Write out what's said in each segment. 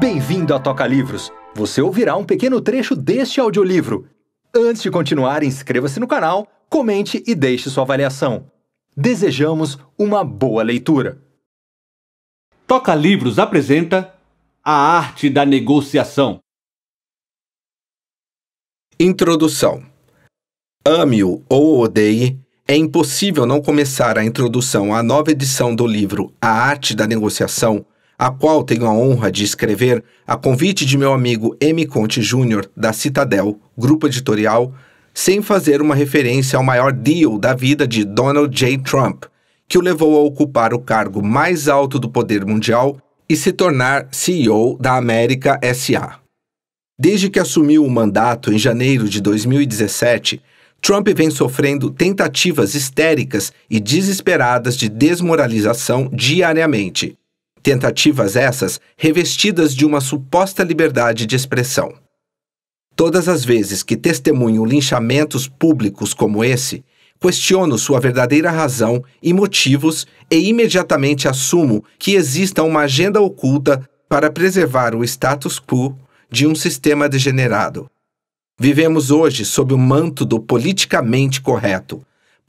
Bem-vindo a Toca Livros! Você ouvirá um pequeno trecho deste audiolivro. Antes de continuar, inscreva-se no canal, comente e deixe sua avaliação. Desejamos uma boa leitura. Toca Livros apresenta A Arte da Negociação. Introdução. Ame-o ou odeie, é impossível não começar a introdução à nova edição do livro A Arte da Negociação a qual tenho a honra de escrever a convite de meu amigo M. Conte Júnior, da Citadel, grupo editorial, sem fazer uma referência ao maior deal da vida de Donald J. Trump, que o levou a ocupar o cargo mais alto do poder mundial e se tornar CEO da América SA. Desde que assumiu o mandato em janeiro de 2017, Trump vem sofrendo tentativas histéricas e desesperadas de desmoralização diariamente Tentativas essas revestidas de uma suposta liberdade de expressão. Todas as vezes que testemunho linchamentos públicos como esse, questiono sua verdadeira razão e motivos e imediatamente assumo que exista uma agenda oculta para preservar o status quo de um sistema degenerado. Vivemos hoje sob o manto do politicamente correto,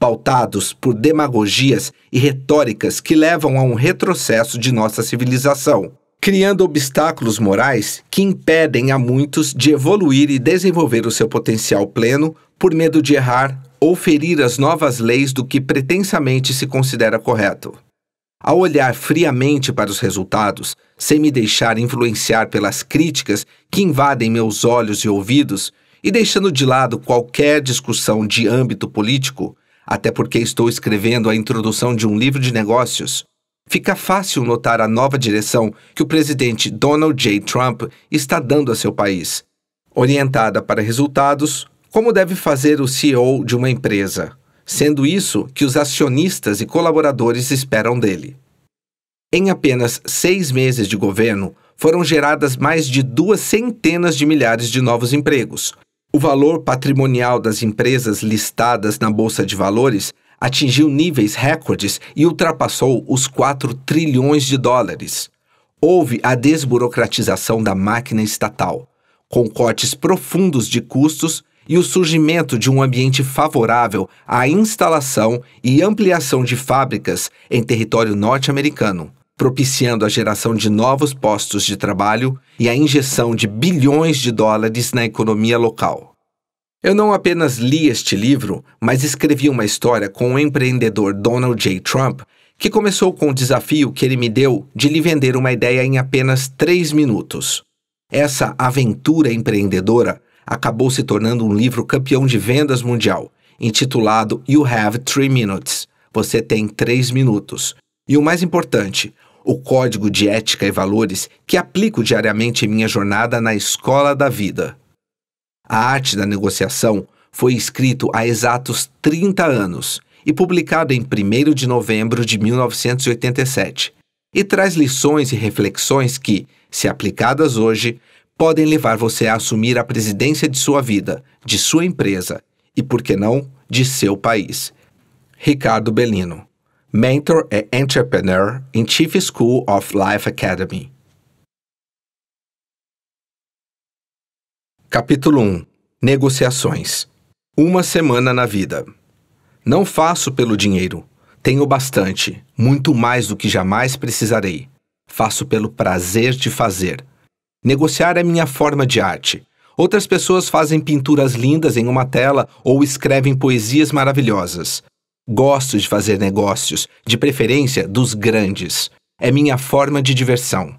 pautados por demagogias e retóricas que levam a um retrocesso de nossa civilização, criando obstáculos morais que impedem a muitos de evoluir e desenvolver o seu potencial pleno por medo de errar ou ferir as novas leis do que pretensamente se considera correto. Ao olhar friamente para os resultados, sem me deixar influenciar pelas críticas que invadem meus olhos e ouvidos, e deixando de lado qualquer discussão de âmbito político, até porque estou escrevendo a introdução de um livro de negócios. Fica fácil notar a nova direção que o presidente Donald J. Trump está dando a seu país. Orientada para resultados, como deve fazer o CEO de uma empresa, sendo isso que os acionistas e colaboradores esperam dele. Em apenas seis meses de governo, foram geradas mais de duas centenas de milhares de novos empregos, o valor patrimonial das empresas listadas na Bolsa de Valores atingiu níveis recordes e ultrapassou os 4 trilhões de dólares. Houve a desburocratização da máquina estatal, com cortes profundos de custos e o surgimento de um ambiente favorável à instalação e ampliação de fábricas em território norte-americano, propiciando a geração de novos postos de trabalho e a injeção de bilhões de dólares na economia local. Eu não apenas li este livro, mas escrevi uma história com o empreendedor Donald J. Trump, que começou com o desafio que ele me deu de lhe vender uma ideia em apenas três minutos. Essa aventura empreendedora acabou se tornando um livro campeão de vendas mundial, intitulado You Have Three Minutes. Você tem três minutos. E o mais importante, o código de ética e valores que aplico diariamente em minha jornada na escola da vida. A arte da negociação foi escrito há exatos 30 anos e publicado em 1 de novembro de 1987, e traz lições e reflexões que, se aplicadas hoje, podem levar você a assumir a presidência de sua vida, de sua empresa e, por que não, de seu país. Ricardo Bellino mentor e entrepreneur in Chief School of Life Academy. Capítulo 1 Negociações Uma semana na vida. Não faço pelo dinheiro. Tenho bastante, muito mais do que jamais precisarei. Faço pelo prazer de fazer. Negociar é minha forma de arte. Outras pessoas fazem pinturas lindas em uma tela ou escrevem poesias maravilhosas. Gosto de fazer negócios, de preferência dos grandes. É minha forma de diversão.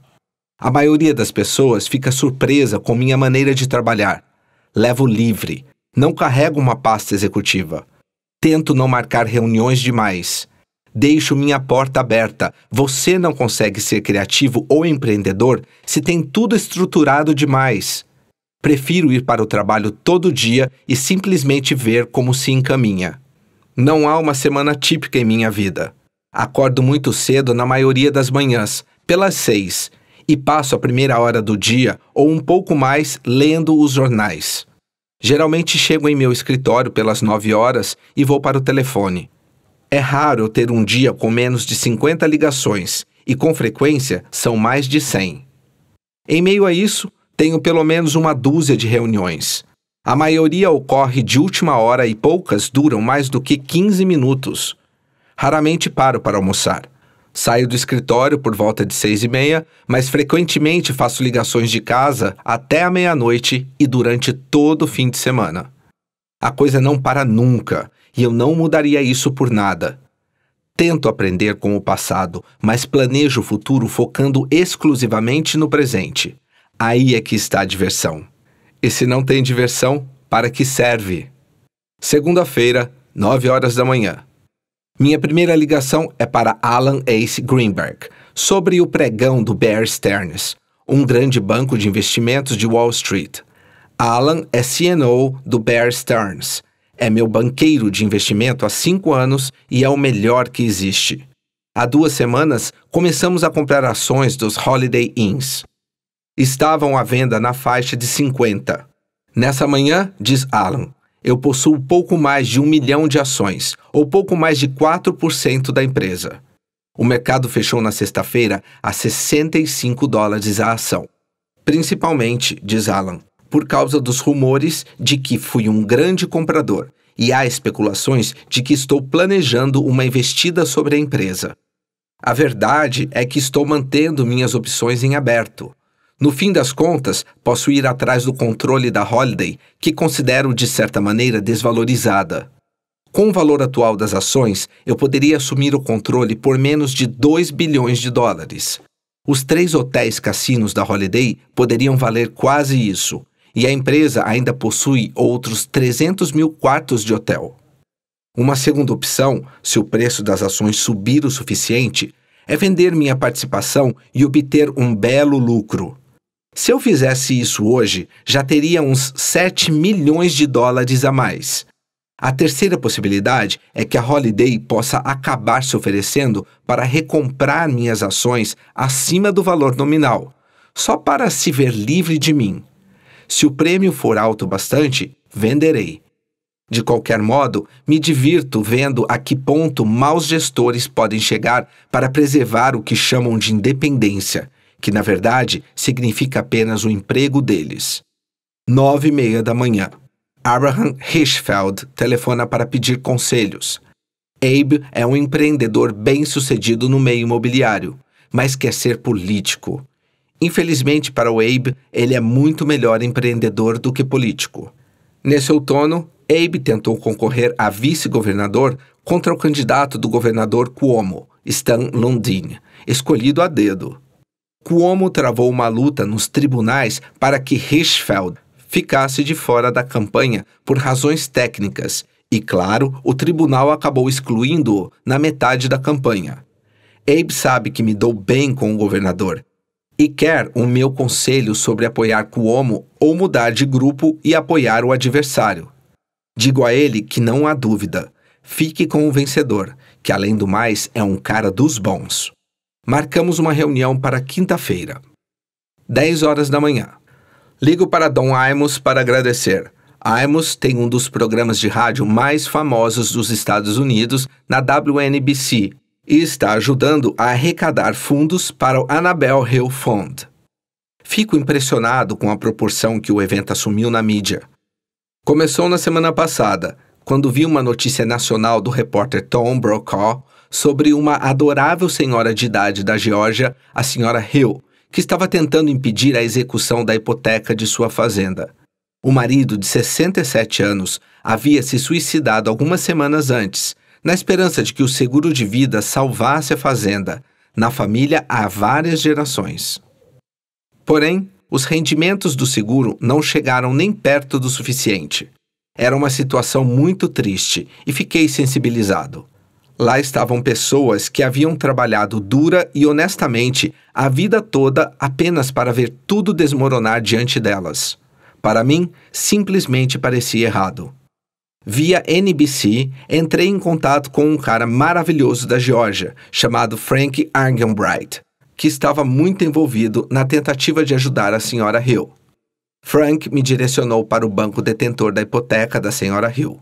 A maioria das pessoas fica surpresa com minha maneira de trabalhar. Levo livre, não carrego uma pasta executiva. Tento não marcar reuniões demais. Deixo minha porta aberta. Você não consegue ser criativo ou empreendedor se tem tudo estruturado demais. Prefiro ir para o trabalho todo dia e simplesmente ver como se encaminha. Não há uma semana típica em minha vida. Acordo muito cedo na maioria das manhãs, pelas seis, e passo a primeira hora do dia ou um pouco mais lendo os jornais. Geralmente chego em meu escritório pelas nove horas e vou para o telefone. É raro eu ter um dia com menos de 50 ligações e, com frequência, são mais de 100. Em meio a isso, tenho pelo menos uma dúzia de reuniões. A maioria ocorre de última hora e poucas duram mais do que 15 minutos. Raramente paro para almoçar. Saio do escritório por volta de seis e meia, mas frequentemente faço ligações de casa até a meia-noite e durante todo o fim de semana. A coisa não para nunca e eu não mudaria isso por nada. Tento aprender com o passado, mas planejo o futuro focando exclusivamente no presente. Aí é que está a diversão. E se não tem diversão, para que serve? Segunda-feira, 9 horas da manhã. Minha primeira ligação é para Alan Ace Greenberg, sobre o pregão do Bear Stearns, um grande banco de investimentos de Wall Street. Alan é CNO do Bear Stearns. É meu banqueiro de investimento há cinco anos e é o melhor que existe. Há duas semanas, começamos a comprar ações dos Holiday Inns estavam à venda na faixa de 50. Nessa manhã, diz Alan, eu possuo pouco mais de um milhão de ações, ou pouco mais de 4% da empresa. O mercado fechou na sexta-feira a 65 dólares a ação. Principalmente, diz Alan, por causa dos rumores de que fui um grande comprador e há especulações de que estou planejando uma investida sobre a empresa. A verdade é que estou mantendo minhas opções em aberto, no fim das contas, posso ir atrás do controle da Holiday, que considero de certa maneira desvalorizada. Com o valor atual das ações, eu poderia assumir o controle por menos de 2 bilhões de dólares. Os três hotéis cassinos da Holiday poderiam valer quase isso, e a empresa ainda possui outros 300 mil quartos de hotel. Uma segunda opção, se o preço das ações subir o suficiente, é vender minha participação e obter um belo lucro. Se eu fizesse isso hoje, já teria uns 7 milhões de dólares a mais. A terceira possibilidade é que a Holiday possa acabar se oferecendo para recomprar minhas ações acima do valor nominal, só para se ver livre de mim. Se o prêmio for alto bastante, venderei. De qualquer modo, me divirto vendo a que ponto maus gestores podem chegar para preservar o que chamam de independência que na verdade significa apenas o emprego deles. Nove e meia da manhã. Abraham Hirschfeld telefona para pedir conselhos. Abe é um empreendedor bem-sucedido no meio imobiliário, mas quer ser político. Infelizmente para o Abe, ele é muito melhor empreendedor do que político. Nesse outono, Abe tentou concorrer a vice-governador contra o candidato do governador Cuomo, Stan Lundin, escolhido a dedo. Cuomo travou uma luta nos tribunais para que Hirschfeld ficasse de fora da campanha por razões técnicas e, claro, o tribunal acabou excluindo-o na metade da campanha. Abe sabe que me dou bem com o governador e quer o meu conselho sobre apoiar Cuomo ou mudar de grupo e apoiar o adversário. Digo a ele que não há dúvida. Fique com o vencedor, que além do mais é um cara dos bons. Marcamos uma reunião para quinta-feira, 10 horas da manhã. Ligo para Dom Amos para agradecer. Amos tem um dos programas de rádio mais famosos dos Estados Unidos na WNBC e está ajudando a arrecadar fundos para o Annabel Hill Fund. Fico impressionado com a proporção que o evento assumiu na mídia. Começou na semana passada, quando vi uma notícia nacional do repórter Tom Brokaw sobre uma adorável senhora de idade da Geórgia, a senhora Hill, que estava tentando impedir a execução da hipoteca de sua fazenda. O marido, de 67 anos, havia se suicidado algumas semanas antes, na esperança de que o seguro de vida salvasse a fazenda. Na família há várias gerações. Porém, os rendimentos do seguro não chegaram nem perto do suficiente. Era uma situação muito triste e fiquei sensibilizado. Lá estavam pessoas que haviam trabalhado dura e honestamente a vida toda apenas para ver tudo desmoronar diante delas. Para mim, simplesmente parecia errado. Via NBC, entrei em contato com um cara maravilhoso da Geórgia, chamado Frank Argenbright, que estava muito envolvido na tentativa de ajudar a senhora Hill. Frank me direcionou para o banco detentor da hipoteca da senhora Hill.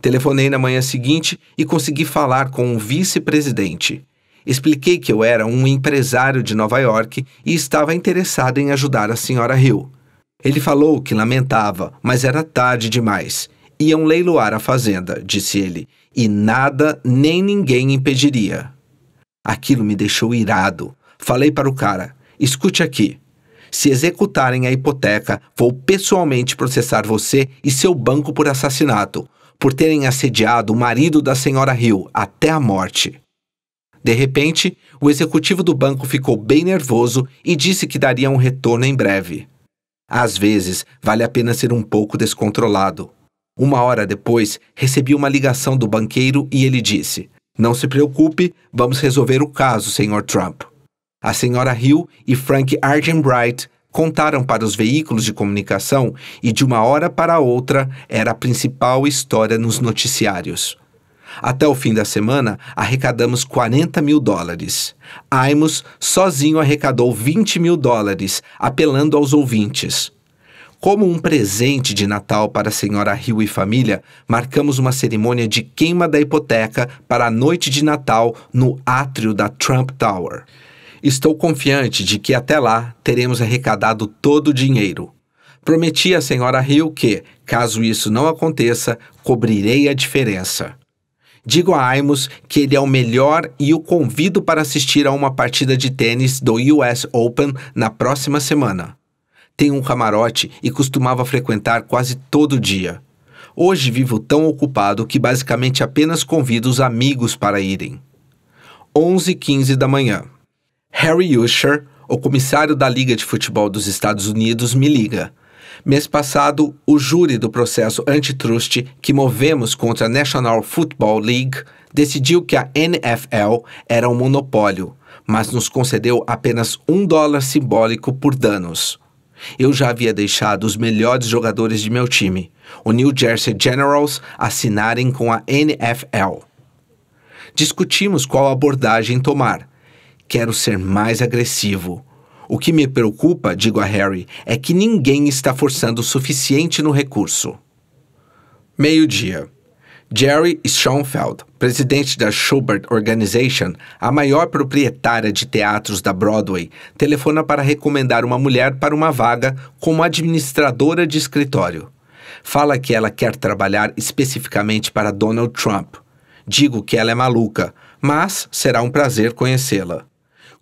Telefonei na manhã seguinte e consegui falar com o um vice-presidente. Expliquei que eu era um empresário de Nova York e estava interessado em ajudar a senhora Hill. Ele falou que lamentava, mas era tarde demais. Iam leiloar a fazenda, disse ele, e nada nem ninguém impediria. Aquilo me deixou irado. Falei para o cara: escute aqui. Se executarem a hipoteca, vou pessoalmente processar você e seu banco por assassinato por terem assediado o marido da senhora Hill até a morte. De repente, o executivo do banco ficou bem nervoso e disse que daria um retorno em breve. Às vezes, vale a pena ser um pouco descontrolado. Uma hora depois, recebi uma ligação do banqueiro e ele disse: Não se preocupe, vamos resolver o caso, Sr. Trump. A senhora Hill e Frank Argenbright contaram para os veículos de comunicação e, de uma hora para outra, era a principal história nos noticiários. Até o fim da semana, arrecadamos 40 mil dólares. Aimus sozinho arrecadou 20 mil dólares, apelando aos ouvintes. Como um presente de Natal para a senhora Rio e família, marcamos uma cerimônia de queima da hipoteca para a noite de Natal no átrio da Trump Tower. Estou confiante de que até lá teremos arrecadado todo o dinheiro. Prometi à senhora Hill que, caso isso não aconteça, cobrirei a diferença. Digo a Aimus que ele é o melhor e o convido para assistir a uma partida de tênis do US Open na próxima semana. Tem um camarote e costumava frequentar quase todo dia. Hoje vivo tão ocupado que basicamente apenas convido os amigos para irem. 11 15 da manhã. Harry Usher, o comissário da Liga de Futebol dos Estados Unidos, me liga. Mês passado, o júri do processo antitrust que movemos contra a National Football League decidiu que a NFL era um monopólio, mas nos concedeu apenas um dólar simbólico por danos. Eu já havia deixado os melhores jogadores de meu time, o New Jersey Generals, assinarem com a NFL. Discutimos qual abordagem tomar Quero ser mais agressivo. O que me preocupa, digo a Harry, é que ninguém está forçando o suficiente no recurso. Meio-dia. Jerry Schoenfeld, presidente da Schubert Organization, a maior proprietária de teatros da Broadway, telefona para recomendar uma mulher para uma vaga como administradora de escritório. Fala que ela quer trabalhar especificamente para Donald Trump. Digo que ela é maluca, mas será um prazer conhecê-la.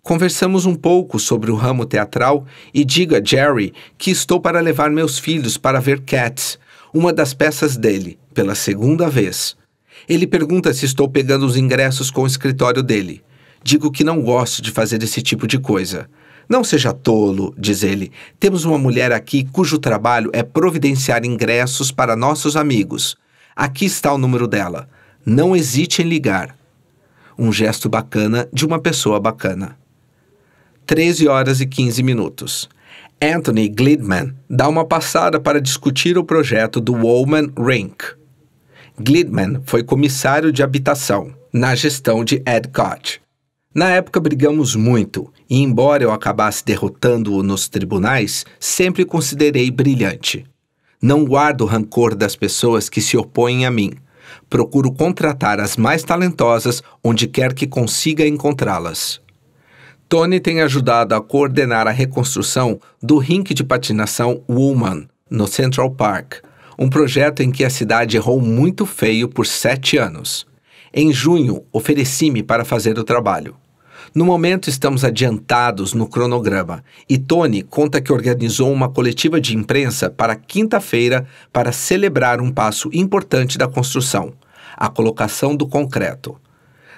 Conversamos um pouco sobre o ramo teatral e diga a Jerry que estou para levar meus filhos para ver Cats, uma das peças dele, pela segunda vez. Ele pergunta se estou pegando os ingressos com o escritório dele. Digo que não gosto de fazer esse tipo de coisa. Não seja tolo, diz ele. Temos uma mulher aqui cujo trabalho é providenciar ingressos para nossos amigos. Aqui está o número dela. Não hesite em ligar. Um gesto bacana de uma pessoa bacana. 13 horas e 15 minutos. Anthony Glidman dá uma passada para discutir o projeto do Woolman Rink. Glidman foi comissário de habitação na gestão de Ed Koch. Na época brigamos muito, e embora eu acabasse derrotando-o nos tribunais, sempre considerei brilhante. Não guardo rancor das pessoas que se opõem a mim. Procuro contratar as mais talentosas onde quer que consiga encontrá-las. Tony tem ajudado a coordenar a reconstrução do rink de patinação Woman, no Central Park, um projeto em que a cidade errou muito feio por sete anos. Em junho, ofereci-me para fazer o trabalho. No momento, estamos adiantados no cronograma e Tony conta que organizou uma coletiva de imprensa para quinta-feira para celebrar um passo importante da construção a colocação do concreto.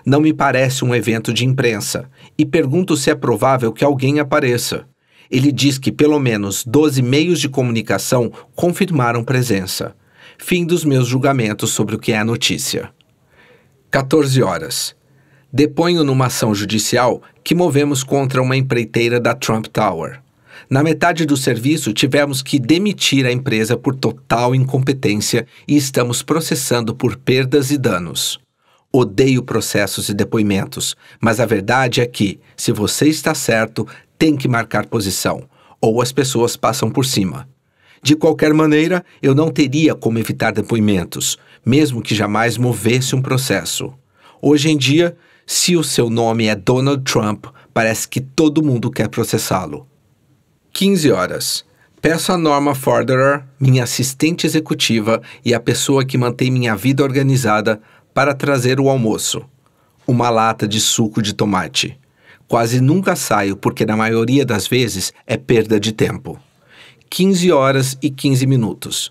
Não me parece um evento de imprensa e pergunto se é provável que alguém apareça. Ele diz que pelo menos 12 meios de comunicação confirmaram presença. Fim dos meus julgamentos sobre o que é a notícia. 14 horas. Deponho numa ação judicial que movemos contra uma empreiteira da Trump Tower. Na metade do serviço, tivemos que demitir a empresa por total incompetência e estamos processando por perdas e danos. Odeio processos e depoimentos, mas a verdade é que, se você está certo, tem que marcar posição, ou as pessoas passam por cima. De qualquer maneira, eu não teria como evitar depoimentos, mesmo que jamais movesse um processo. Hoje em dia, se o seu nome é Donald Trump, parece que todo mundo quer processá-lo. 15 horas. Peço a Norma Forderer, minha assistente executiva e a pessoa que mantém minha vida organizada, para trazer o almoço. Uma lata de suco de tomate. Quase nunca saio porque, na maioria das vezes, é perda de tempo. 15 horas e 15 minutos.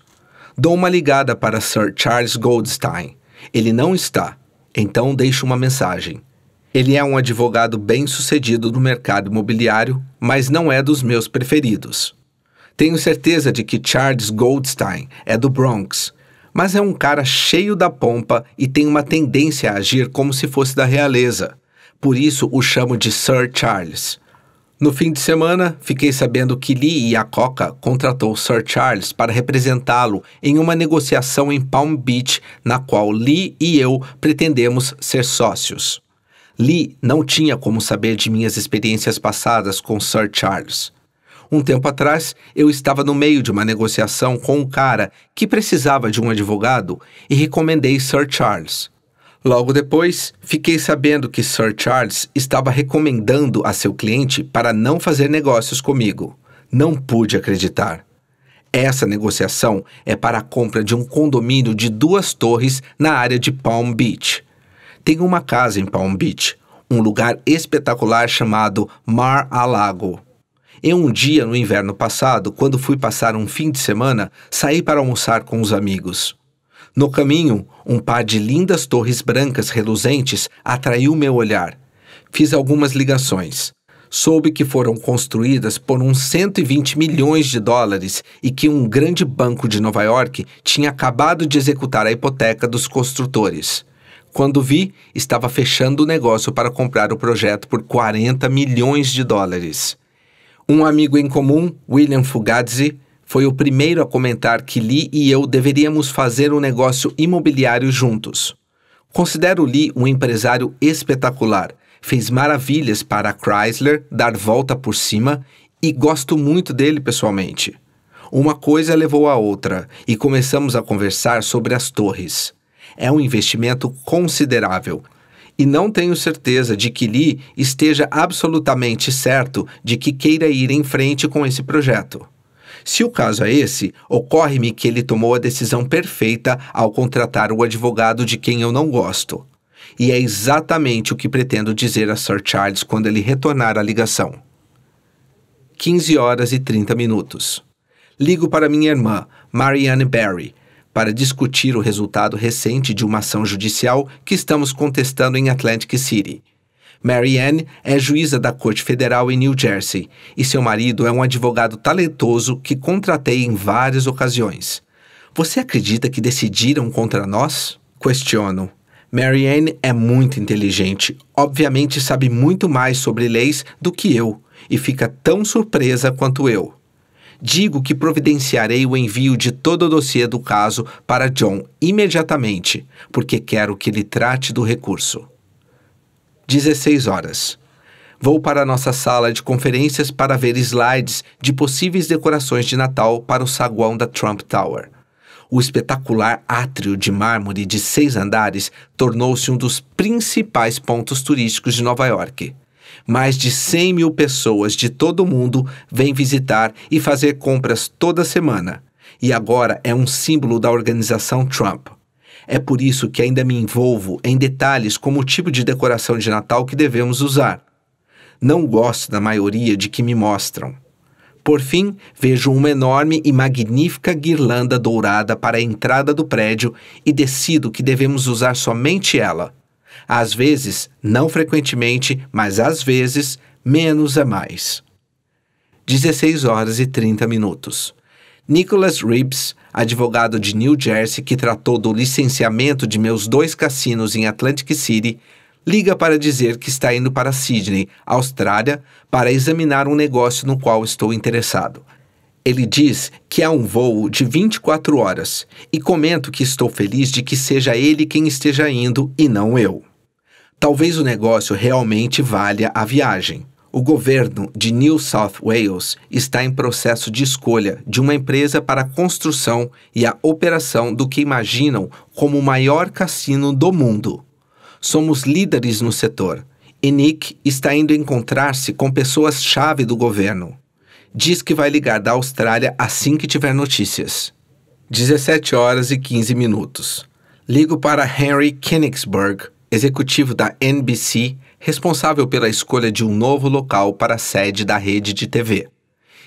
Dou uma ligada para Sir Charles Goldstein. Ele não está, então deixo uma mensagem. Ele é um advogado bem sucedido no mercado imobiliário, mas não é dos meus preferidos. Tenho certeza de que Charles Goldstein é do Bronx, mas é um cara cheio da pompa e tem uma tendência a agir como se fosse da realeza. Por isso o chamo de Sir Charles. No fim de semana, fiquei sabendo que Lee e a Coca contratou Sir Charles para representá-lo em uma negociação em Palm Beach, na qual Lee e eu pretendemos ser sócios. Lee não tinha como saber de minhas experiências passadas com Sir Charles. Um tempo atrás, eu estava no meio de uma negociação com um cara que precisava de um advogado e recomendei Sir Charles. Logo depois, fiquei sabendo que Sir Charles estava recomendando a seu cliente para não fazer negócios comigo. Não pude acreditar. Essa negociação é para a compra de um condomínio de duas torres na área de Palm Beach. Tem uma casa em Palm Beach, um lugar espetacular chamado Mar-a-Lago. Eu um dia no inverno passado, quando fui passar um fim de semana, saí para almoçar com os amigos. No caminho, um par de lindas torres brancas reluzentes atraiu meu olhar. Fiz algumas ligações. Soube que foram construídas por uns 120 milhões de dólares e que um grande banco de Nova York tinha acabado de executar a hipoteca dos construtores. Quando vi, estava fechando o negócio para comprar o projeto por 40 milhões de dólares. Um amigo em comum, William Fugazi, foi o primeiro a comentar que Lee e eu deveríamos fazer um negócio imobiliário juntos. Considero Lee um empresário espetacular. Fez maravilhas para a Chrysler dar volta por cima e gosto muito dele pessoalmente. Uma coisa levou a outra e começamos a conversar sobre as torres. É um investimento considerável, e não tenho certeza de que Lee esteja absolutamente certo de que queira ir em frente com esse projeto. Se o caso é esse, ocorre-me que ele tomou a decisão perfeita ao contratar o advogado de quem eu não gosto. E é exatamente o que pretendo dizer a Sir Charles quando ele retornar à ligação. 15 horas e 30 minutos. Ligo para minha irmã, Marianne Barry, para discutir o resultado recente de uma ação judicial que estamos contestando em Atlantic City. Mary Ann é juíza da Corte Federal em New Jersey e seu marido é um advogado talentoso que contratei em várias ocasiões. Você acredita que decidiram contra nós? Questiono. Mary Ann é muito inteligente, obviamente sabe muito mais sobre leis do que eu e fica tão surpresa quanto eu digo que providenciarei o envio de todo o dossiê do caso para John imediatamente, porque quero que ele trate do recurso. 16 horas. Vou para nossa sala de conferências para ver slides de possíveis decorações de Natal para o saguão da Trump Tower. O espetacular átrio de mármore de seis andares tornou-se um dos principais pontos turísticos de Nova York. Mais de 100 mil pessoas de todo o mundo vêm visitar e fazer compras toda semana. E agora é um símbolo da organização Trump. É por isso que ainda me envolvo em detalhes como o tipo de decoração de Natal que devemos usar. Não gosto da maioria de que me mostram. Por fim, vejo uma enorme e magnífica guirlanda dourada para a entrada do prédio e decido que devemos usar somente ela. Às vezes, não frequentemente, mas às vezes, menos é mais. 16 horas e 30 minutos. Nicholas Reeves, advogado de New Jersey que tratou do licenciamento de meus dois cassinos em Atlantic City, liga para dizer que está indo para Sydney, Austrália, para examinar um negócio no qual estou interessado. Ele diz que há um voo de 24 horas e comento que estou feliz de que seja ele quem esteja indo e não eu. Talvez o negócio realmente valha a viagem. O governo de New South Wales está em processo de escolha de uma empresa para a construção e a operação do que imaginam como o maior cassino do mundo. Somos líderes no setor. e Nick está indo encontrar-se com pessoas-chave do governo diz que vai ligar da Austrália assim que tiver notícias. 17 horas e 15 minutos. Ligo para Henry Kenigsberg, executivo da NBC, responsável pela escolha de um novo local para a sede da rede de TV.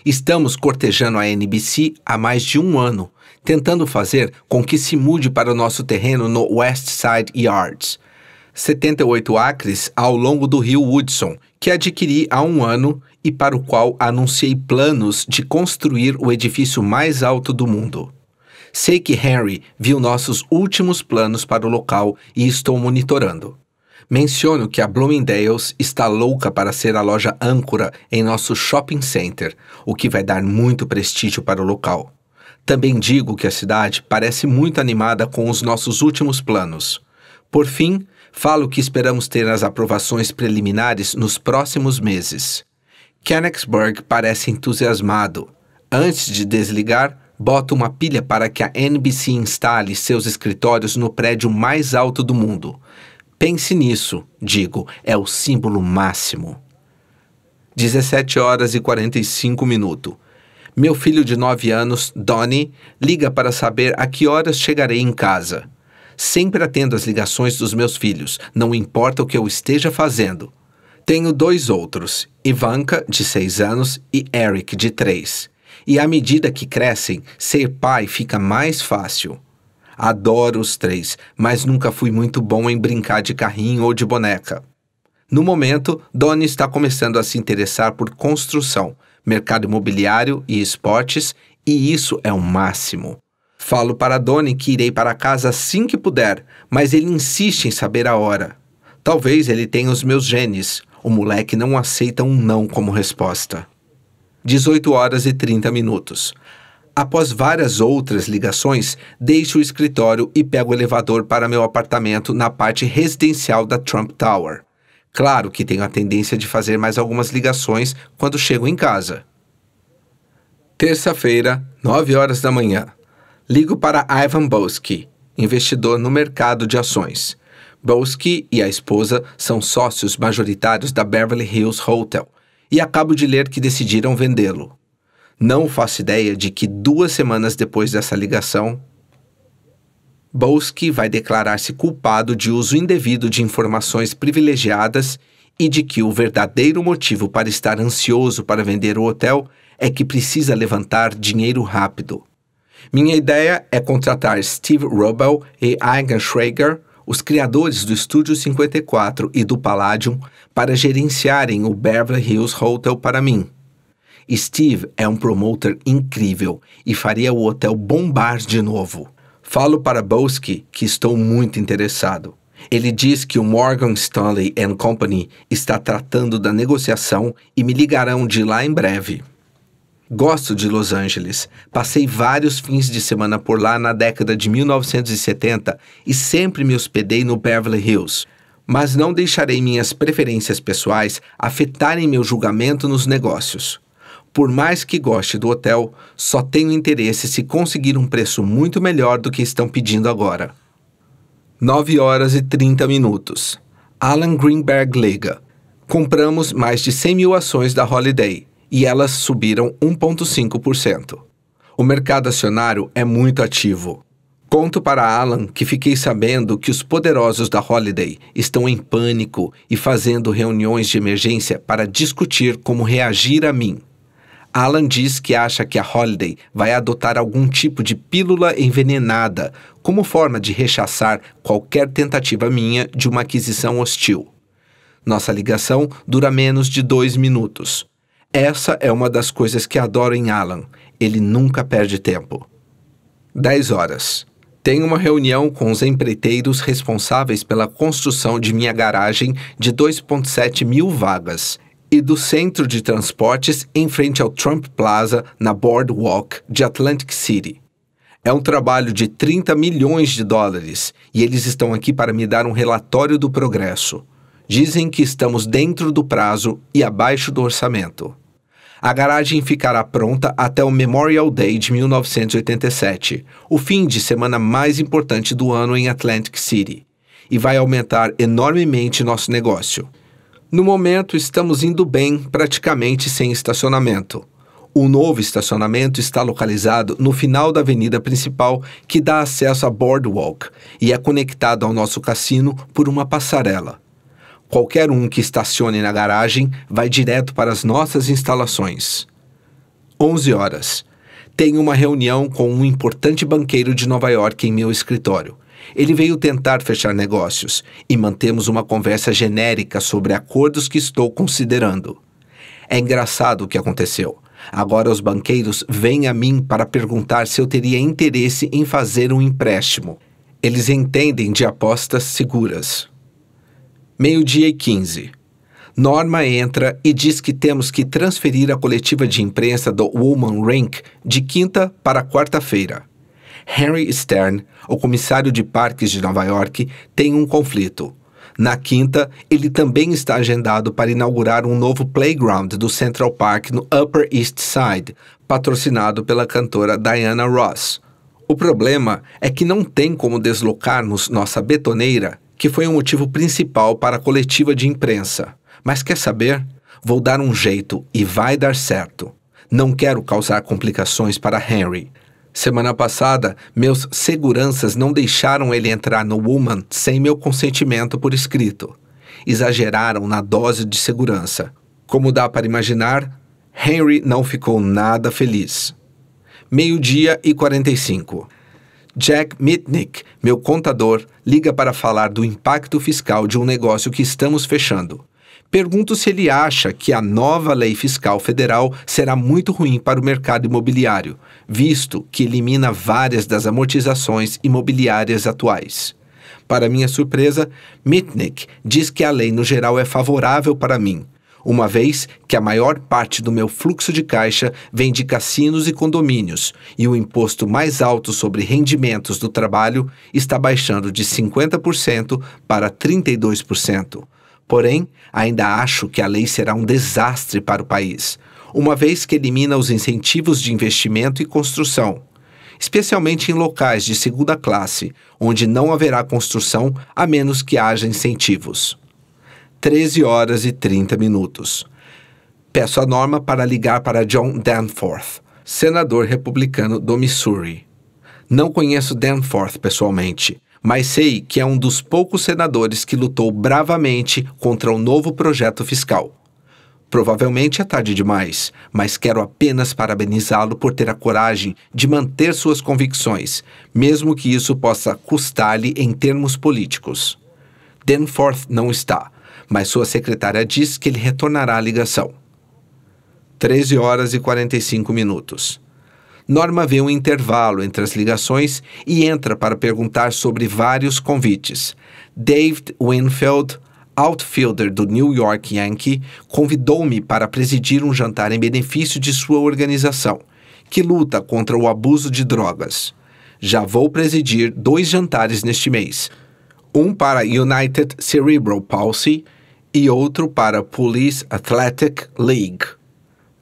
Estamos cortejando a NBC há mais de um ano, tentando fazer com que se mude para o nosso terreno no West Side Yards, 78 acres ao longo do rio Woodson, que adquiri há um ano e para o qual anunciei planos de construir o edifício mais alto do mundo. Sei que Henry viu nossos últimos planos para o local e estou monitorando. Menciono que a Bloomingdale's está louca para ser a loja âncora em nosso shopping center, o que vai dar muito prestígio para o local. Também digo que a cidade parece muito animada com os nossos últimos planos. Por fim, falo que esperamos ter as aprovações preliminares nos próximos meses. Kenigsberg parece entusiasmado. Antes de desligar, bota uma pilha para que a NBC instale seus escritórios no prédio mais alto do mundo. Pense nisso, digo, é o símbolo máximo. 17 horas e 45 minutos. Meu filho de 9 anos, Donnie, liga para saber a que horas chegarei em casa. Sempre atendo as ligações dos meus filhos, não importa o que eu esteja fazendo. Tenho dois outros, Ivanka, de 6 anos, e Eric, de 3. E à medida que crescem, ser pai fica mais fácil. Adoro os três, mas nunca fui muito bom em brincar de carrinho ou de boneca. No momento, Doni está começando a se interessar por construção, mercado imobiliário e esportes, e isso é o máximo. Falo para Doni que irei para casa assim que puder, mas ele insiste em saber a hora. Talvez ele tenha os meus genes, o moleque não aceita um não como resposta. 18 horas e 30 minutos. Após várias outras ligações, deixo o escritório e pego o elevador para meu apartamento na parte residencial da Trump Tower. Claro que tenho a tendência de fazer mais algumas ligações quando chego em casa. Terça-feira, 9 horas da manhã. Ligo para Ivan Bosky, investidor no mercado de ações. Bowski e a esposa são sócios majoritários da Beverly Hills Hotel e acabo de ler que decidiram vendê-lo. Não faço ideia de que duas semanas depois dessa ligação, Bowski vai declarar-se culpado de uso indevido de informações privilegiadas e de que o verdadeiro motivo para estar ansioso para vender o hotel é que precisa levantar dinheiro rápido. Minha ideia é contratar Steve Rubel e Eigen Schrager os criadores do Estúdio 54 e do Palladium para gerenciarem o Beverly Hills Hotel para mim. Steve é um promotor incrível e faria o hotel bombar de novo. Falo para Bosky que estou muito interessado. Ele diz que o Morgan Stanley Company está tratando da negociação e me ligarão de lá em breve. Gosto de Los Angeles. Passei vários fins de semana por lá na década de 1970 e sempre me hospedei no Beverly Hills. Mas não deixarei minhas preferências pessoais afetarem meu julgamento nos negócios. Por mais que goste do hotel, só tenho interesse se conseguir um preço muito melhor do que estão pedindo agora. 9 horas e 30 minutos. Alan Greenberg liga. Compramos mais de 100 mil ações da Holiday e elas subiram 1,5%. O mercado acionário é muito ativo. Conto para Alan que fiquei sabendo que os poderosos da Holiday estão em pânico e fazendo reuniões de emergência para discutir como reagir a mim. Alan diz que acha que a Holiday vai adotar algum tipo de pílula envenenada como forma de rechaçar qualquer tentativa minha de uma aquisição hostil. Nossa ligação dura menos de dois minutos. Essa é uma das coisas que adoro em Alan. Ele nunca perde tempo. 10 horas. Tenho uma reunião com os empreiteiros responsáveis pela construção de minha garagem de 2,7 mil vagas e do centro de transportes em frente ao Trump Plaza, na Boardwalk de Atlantic City. É um trabalho de 30 milhões de dólares e eles estão aqui para me dar um relatório do progresso. Dizem que estamos dentro do prazo e abaixo do orçamento. A garagem ficará pronta até o Memorial Day de 1987, o fim de semana mais importante do ano em Atlantic City, e vai aumentar enormemente nosso negócio. No momento, estamos indo bem, praticamente sem estacionamento. O novo estacionamento está localizado no final da avenida principal que dá acesso à Boardwalk e é conectado ao nosso cassino por uma passarela. Qualquer um que estacione na garagem vai direto para as nossas instalações. 11 horas. Tenho uma reunião com um importante banqueiro de Nova York em meu escritório. Ele veio tentar fechar negócios e mantemos uma conversa genérica sobre acordos que estou considerando. É engraçado o que aconteceu. Agora os banqueiros vêm a mim para perguntar se eu teria interesse em fazer um empréstimo. Eles entendem de apostas seguras. Meio-dia e 15. Norma entra e diz que temos que transferir a coletiva de imprensa do Woman Rank de quinta para quarta-feira. Henry Stern, o comissário de parques de Nova York, tem um conflito. Na quinta, ele também está agendado para inaugurar um novo playground do Central Park no Upper East Side, patrocinado pela cantora Diana Ross. O problema é que não tem como deslocarmos nossa betoneira que foi o um motivo principal para a coletiva de imprensa. Mas quer saber? Vou dar um jeito e vai dar certo. Não quero causar complicações para Henry. Semana passada, meus seguranças não deixaram ele entrar no Woman sem meu consentimento por escrito. Exageraram na dose de segurança. Como dá para imaginar, Henry não ficou nada feliz. Meio-dia e 45. Jack Mitnick, meu contador, liga para falar do impacto fiscal de um negócio que estamos fechando. Pergunto se ele acha que a nova lei fiscal federal será muito ruim para o mercado imobiliário, visto que elimina várias das amortizações imobiliárias atuais. Para minha surpresa, Mitnick diz que a lei no geral é favorável para mim, uma vez que a maior parte do meu fluxo de caixa vem de cassinos e condomínios, e o imposto mais alto sobre rendimentos do trabalho está baixando de 50% para 32%. Porém, ainda acho que a lei será um desastre para o país, uma vez que elimina os incentivos de investimento e construção, especialmente em locais de segunda classe, onde não haverá construção a menos que haja incentivos. 13 horas e 30 minutos. Peço a norma para ligar para John Danforth, senador republicano do Missouri. Não conheço Danforth pessoalmente, mas sei que é um dos poucos senadores que lutou bravamente contra o um novo projeto fiscal. Provavelmente é tarde demais, mas quero apenas parabenizá-lo por ter a coragem de manter suas convicções, mesmo que isso possa custar-lhe em termos políticos. Danforth não está, mas sua secretária diz que ele retornará à ligação. 13 horas e 45 minutos. Norma vê um intervalo entre as ligações e entra para perguntar sobre vários convites. David Winfield, outfielder do New York Yankee, convidou-me para presidir um jantar em benefício de sua organização, que luta contra o abuso de drogas. Já vou presidir dois jantares neste mês: um para United Cerebral Palsy e outro para Police Athletic League.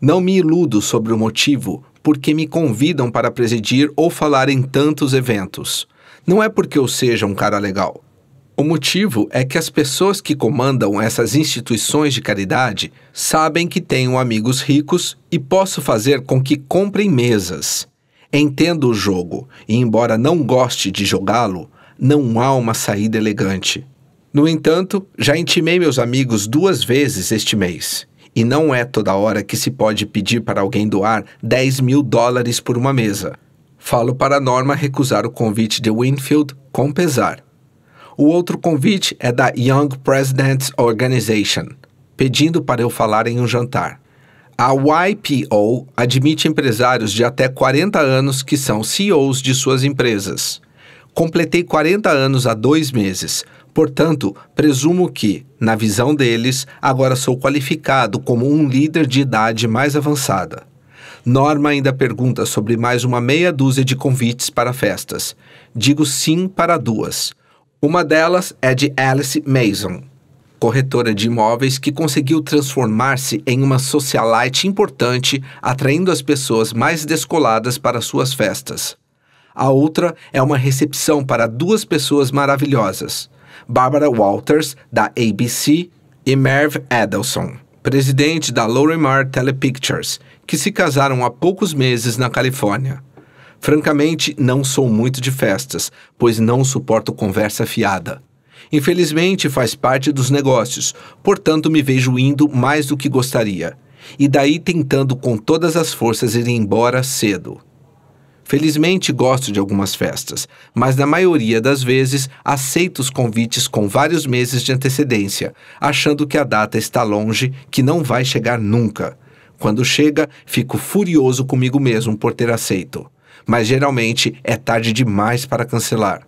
Não me iludo sobre o motivo porque me convidam para presidir ou falar em tantos eventos. Não é porque eu seja um cara legal. O motivo é que as pessoas que comandam essas instituições de caridade sabem que tenho amigos ricos e posso fazer com que comprem mesas. Entendo o jogo e, embora não goste de jogá-lo, não há uma saída elegante. No entanto, já intimei meus amigos duas vezes este mês. E não é toda hora que se pode pedir para alguém doar 10 mil dólares por uma mesa. Falo para Norma recusar o convite de Winfield com pesar. O outro convite é da Young Presidents Organization, pedindo para eu falar em um jantar. A YPO admite empresários de até 40 anos que são CEOs de suas empresas. Completei 40 anos há dois meses Portanto, presumo que, na visão deles, agora sou qualificado como um líder de idade mais avançada. Norma ainda pergunta sobre mais uma meia dúzia de convites para festas. Digo sim para duas. Uma delas é de Alice Mason, corretora de imóveis que conseguiu transformar-se em uma socialite importante, atraindo as pessoas mais descoladas para suas festas. A outra é uma recepção para duas pessoas maravilhosas. Barbara Walters, da ABC, e Merv Edelson, presidente da Lorimar Telepictures, que se casaram há poucos meses na Califórnia. Francamente, não sou muito de festas, pois não suporto conversa fiada. Infelizmente, faz parte dos negócios, portanto, me vejo indo mais do que gostaria. E daí tentando com todas as forças ir embora cedo. Felizmente gosto de algumas festas, mas na maioria das vezes aceito os convites com vários meses de antecedência, achando que a data está longe, que não vai chegar nunca. Quando chega, fico furioso comigo mesmo por ter aceito. Mas geralmente é tarde demais para cancelar.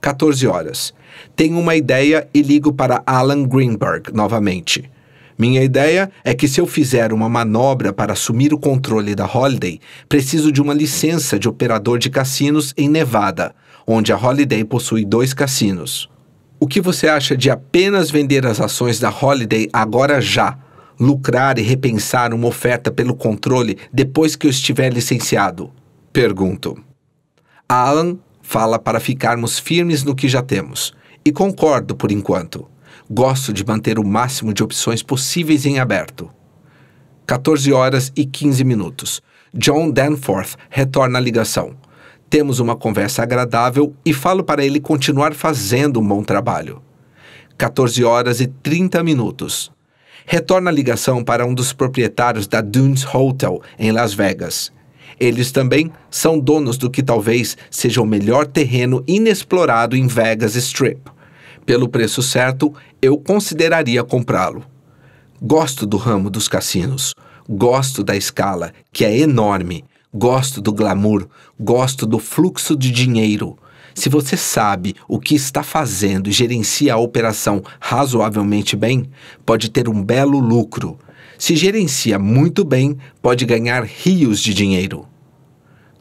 14 horas. Tenho uma ideia e ligo para Alan Greenberg novamente. Minha ideia é que se eu fizer uma manobra para assumir o controle da Holiday, preciso de uma licença de operador de cassinos em Nevada, onde a Holiday possui dois cassinos. O que você acha de apenas vender as ações da Holiday agora já, lucrar e repensar uma oferta pelo controle depois que eu estiver licenciado? Pergunto. Alan fala para ficarmos firmes no que já temos, e concordo por enquanto. Gosto de manter o máximo de opções possíveis em aberto. 14 horas e 15 minutos. John Danforth retorna à ligação. Temos uma conversa agradável e falo para ele continuar fazendo um bom trabalho. 14 horas e 30 minutos. Retorna a ligação para um dos proprietários da Dunes Hotel, em Las Vegas. Eles também são donos do que talvez seja o melhor terreno inexplorado em Vegas Strip. Pelo preço certo, eu consideraria comprá-lo. Gosto do ramo dos cassinos, gosto da escala, que é enorme, gosto do glamour, gosto do fluxo de dinheiro. Se você sabe o que está fazendo e gerencia a operação razoavelmente bem, pode ter um belo lucro. Se gerencia muito bem, pode ganhar rios de dinheiro.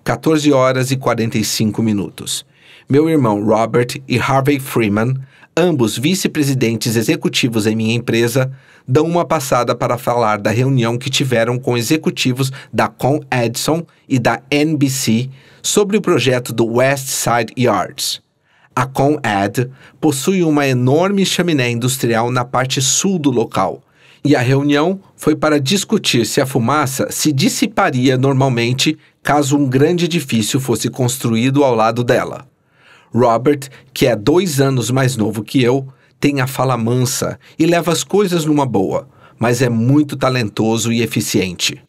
14 horas e 45 minutos. Meu irmão Robert e Harvey Freeman ambos vice-presidentes executivos em minha empresa, dão uma passada para falar da reunião que tiveram com executivos da Com Edison e da NBC sobre o projeto do West Side Yards. A Com Ed possui uma enorme chaminé industrial na parte sul do local, e a reunião foi para discutir se a fumaça se dissiparia normalmente caso um grande edifício fosse construído ao lado dela. Robert, que é dois anos mais novo que eu, tem a fala mansa e leva as coisas numa boa, mas é muito talentoso e eficiente.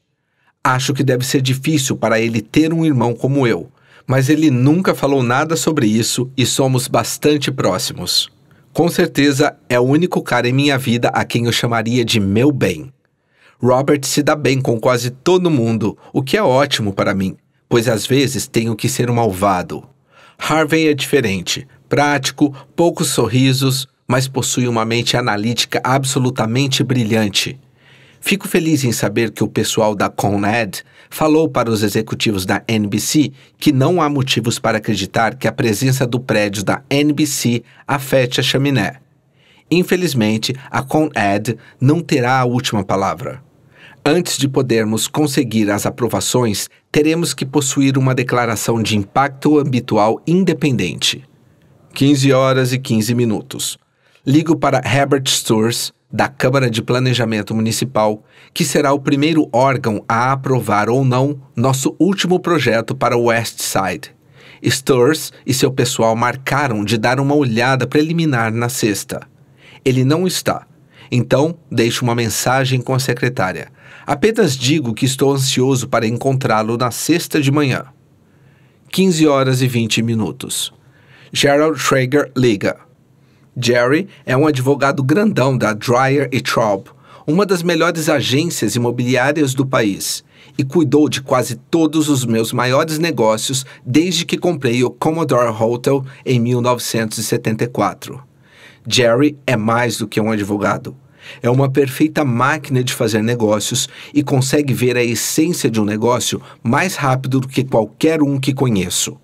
Acho que deve ser difícil para ele ter um irmão como eu, mas ele nunca falou nada sobre isso e somos bastante próximos. Com certeza é o único cara em minha vida a quem eu chamaria de meu bem. Robert se dá bem com quase todo mundo, o que é ótimo para mim, pois às vezes tenho que ser um malvado. Harvey é diferente, prático, poucos sorrisos, mas possui uma mente analítica absolutamente brilhante. Fico feliz em saber que o pessoal da Con Ed falou para os executivos da NBC que não há motivos para acreditar que a presença do prédio da NBC afete a chaminé. Infelizmente, a Con Ed não terá a última palavra. Antes de podermos conseguir as aprovações teremos que possuir uma declaração de impacto habitual independente. 15 horas e 15 minutos. Ligo para Herbert Stores, da Câmara de Planejamento Municipal, que será o primeiro órgão a aprovar ou não nosso último projeto para o West Side. Stores e seu pessoal marcaram de dar uma olhada preliminar na sexta. Ele não está, então deixo uma mensagem com a secretária. Apenas digo que estou ansioso para encontrá-lo na sexta de manhã. 15 horas e 20 minutos. Gerald Schrager liga. Jerry é um advogado grandão da Dryer e Traub, uma das melhores agências imobiliárias do país, e cuidou de quase todos os meus maiores negócios desde que comprei o Commodore Hotel em 1974. Jerry é mais do que um advogado é uma perfeita máquina de fazer negócios e consegue ver a essência de um negócio mais rápido do que qualquer um que conheço.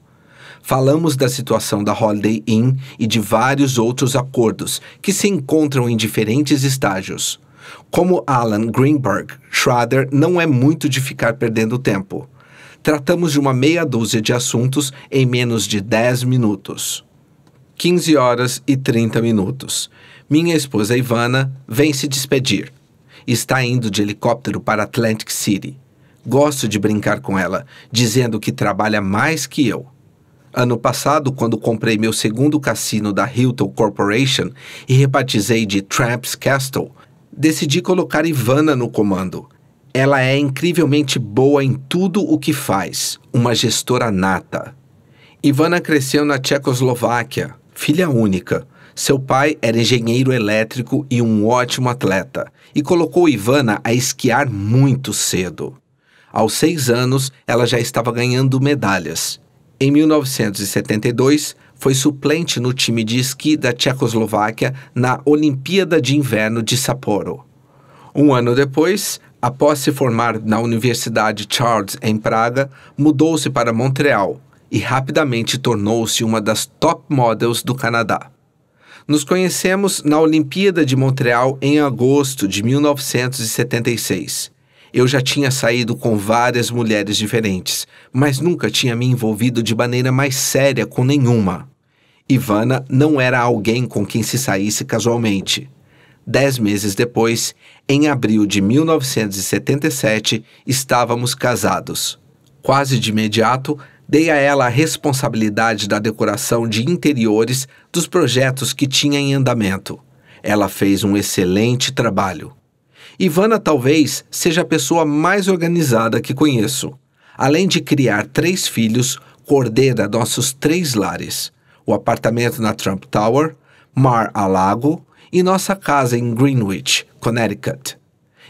Falamos da situação da Holiday Inn e de vários outros acordos que se encontram em diferentes estágios. Como Alan Greenberg, Schrader não é muito de ficar perdendo tempo. Tratamos de uma meia dúzia de assuntos em menos de 10 minutos. 15 horas e 30 minutos minha esposa Ivana vem se despedir. Está indo de helicóptero para Atlantic City. Gosto de brincar com ela, dizendo que trabalha mais que eu. Ano passado, quando comprei meu segundo cassino da Hilton Corporation e rebatizei de Tramp's Castle, decidi colocar Ivana no comando. Ela é incrivelmente boa em tudo o que faz, uma gestora nata. Ivana cresceu na Tchecoslováquia, filha única, seu pai era engenheiro elétrico e um ótimo atleta, e colocou Ivana a esquiar muito cedo. Aos seis anos, ela já estava ganhando medalhas. Em 1972, foi suplente no time de esqui da Tchecoslováquia na Olimpíada de Inverno de Sapporo. Um ano depois, após se formar na Universidade Charles em Praga, mudou-se para Montreal e rapidamente tornou-se uma das top models do Canadá. Nos conhecemos na Olimpíada de Montreal em agosto de 1976. Eu já tinha saído com várias mulheres diferentes, mas nunca tinha me envolvido de maneira mais séria com nenhuma. Ivana não era alguém com quem se saísse casualmente. Dez meses depois, em abril de 1977, estávamos casados. Quase de imediato, Dei a ela a responsabilidade da decoração de interiores dos projetos que tinha em andamento. Ela fez um excelente trabalho. Ivana talvez seja a pessoa mais organizada que conheço. Além de criar três filhos, coordena nossos três lares: o apartamento na Trump Tower, Mar-a-Lago e nossa casa em Greenwich, Connecticut.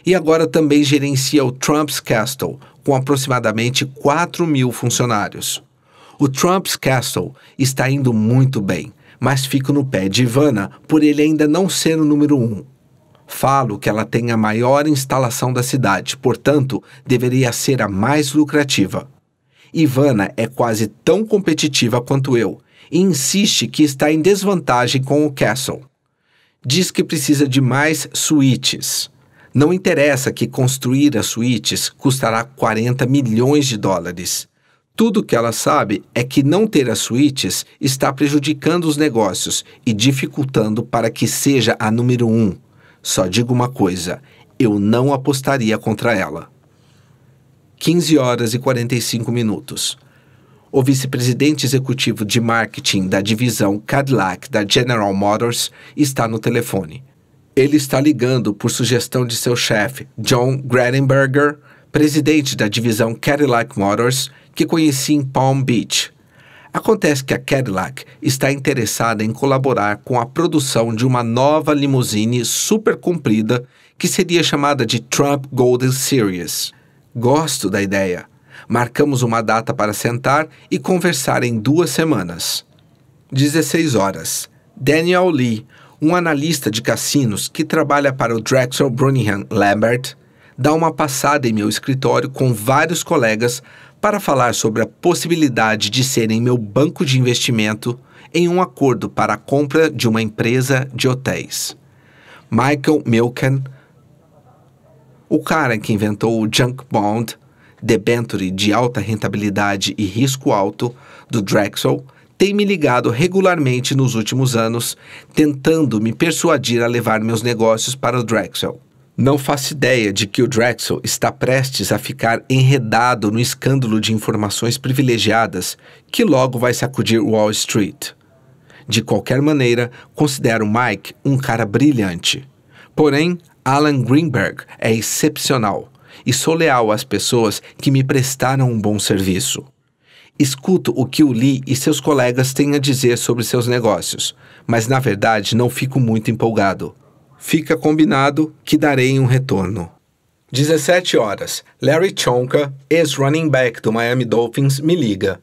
E agora também gerencia o Trump's Castle, com aproximadamente 4 mil funcionários. O Trump's Castle está indo muito bem, mas fico no pé de Ivana por ele ainda não ser o número um. Falo que ela tem a maior instalação da cidade, portanto, deveria ser a mais lucrativa. Ivana é quase tão competitiva quanto eu e insiste que está em desvantagem com o Castle. Diz que precisa de mais suítes. Não interessa que construir as suítes custará 40 milhões de dólares. Tudo que ela sabe é que não ter as suítes está prejudicando os negócios e dificultando para que seja a número um. Só digo uma coisa: eu não apostaria contra ela. 15 horas e 45 minutos. O vice-presidente executivo de marketing da divisão Cadillac da General Motors está no telefone ele está ligando por sugestão de seu chefe, John Gradenberger, presidente da divisão Cadillac Motors, que conheci em Palm Beach. Acontece que a Cadillac está interessada em colaborar com a produção de uma nova limusine super comprida que seria chamada de Trump Golden Series. Gosto da ideia. Marcamos uma data para sentar e conversar em duas semanas. 16 horas. Daniel Lee, um analista de cassinos que trabalha para o Drexel Brunningham Lambert, dá uma passada em meu escritório com vários colegas para falar sobre a possibilidade de serem meu banco de investimento em um acordo para a compra de uma empresa de hotéis. Michael Milken, o cara que inventou o junk bond, debenture de alta rentabilidade e risco alto do Drexel, tem me ligado regularmente nos últimos anos, tentando me persuadir a levar meus negócios para o Drexel. Não faço ideia de que o Drexel está prestes a ficar enredado no escândalo de informações privilegiadas que logo vai sacudir Wall Street. De qualquer maneira, considero Mike um cara brilhante. Porém, Alan Greenberg é excepcional e sou leal às pessoas que me prestaram um bom serviço. Escuto o que o Lee e seus colegas têm a dizer sobre seus negócios, mas na verdade não fico muito empolgado. Fica combinado que darei um retorno. 17 horas. Larry Chonka, ex-running back do Miami Dolphins, me liga.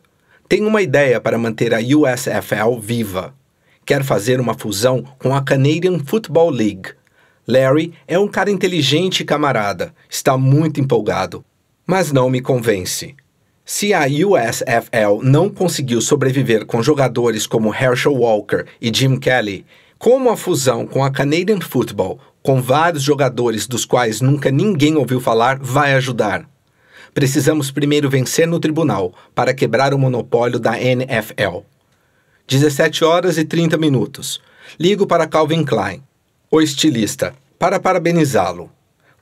Tem uma ideia para manter a USFL viva. Quer fazer uma fusão com a Canadian Football League. Larry é um cara inteligente e camarada, está muito empolgado, mas não me convence. Se a USFL não conseguiu sobreviver com jogadores como Herschel Walker e Jim Kelly, como a fusão com a Canadian Football, com vários jogadores dos quais nunca ninguém ouviu falar, vai ajudar? Precisamos primeiro vencer no tribunal para quebrar o monopólio da NFL. 17 horas e 30 minutos. Ligo para Calvin Klein, o estilista, para parabenizá-lo.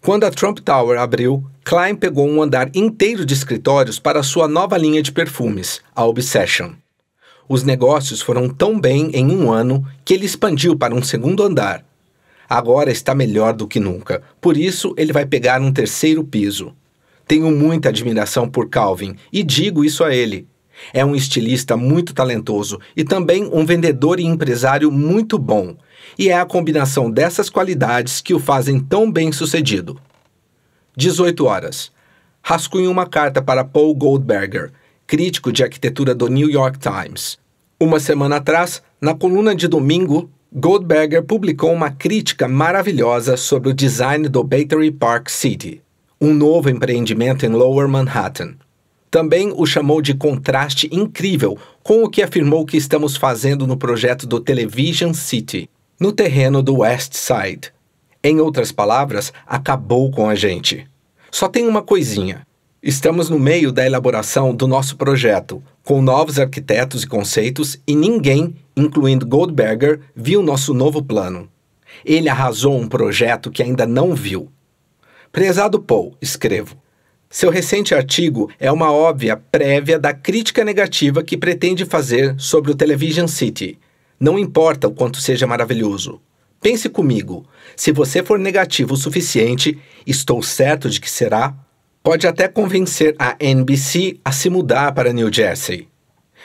Quando a Trump Tower abriu, Klein pegou um andar inteiro de escritórios para sua nova linha de perfumes, a Obsession. Os negócios foram tão bem em um ano que ele expandiu para um segundo andar. Agora está melhor do que nunca, por isso ele vai pegar um terceiro piso. Tenho muita admiração por Calvin e digo isso a ele. É um estilista muito talentoso e também um vendedor e empresário muito bom. E é a combinação dessas qualidades que o fazem tão bem sucedido. 18 horas. Rascunho uma carta para Paul Goldberger, crítico de arquitetura do New York Times. Uma semana atrás, na coluna de domingo, Goldberger publicou uma crítica maravilhosa sobre o design do Battery Park City, um novo empreendimento em Lower Manhattan. Também o chamou de contraste incrível com o que afirmou que estamos fazendo no projeto do Television City, no terreno do West Side. Em outras palavras, acabou com a gente. Só tem uma coisinha. Estamos no meio da elaboração do nosso projeto, com novos arquitetos e conceitos, e ninguém, incluindo Goldberger, viu nosso novo plano. Ele arrasou um projeto que ainda não viu. Prezado Paul, escrevo. Seu recente artigo é uma óbvia prévia da crítica negativa que pretende fazer sobre o Television City. Não importa o quanto seja maravilhoso. Pense comigo: se você for negativo o suficiente, estou certo de que será, pode até convencer a NBC a se mudar para New Jersey.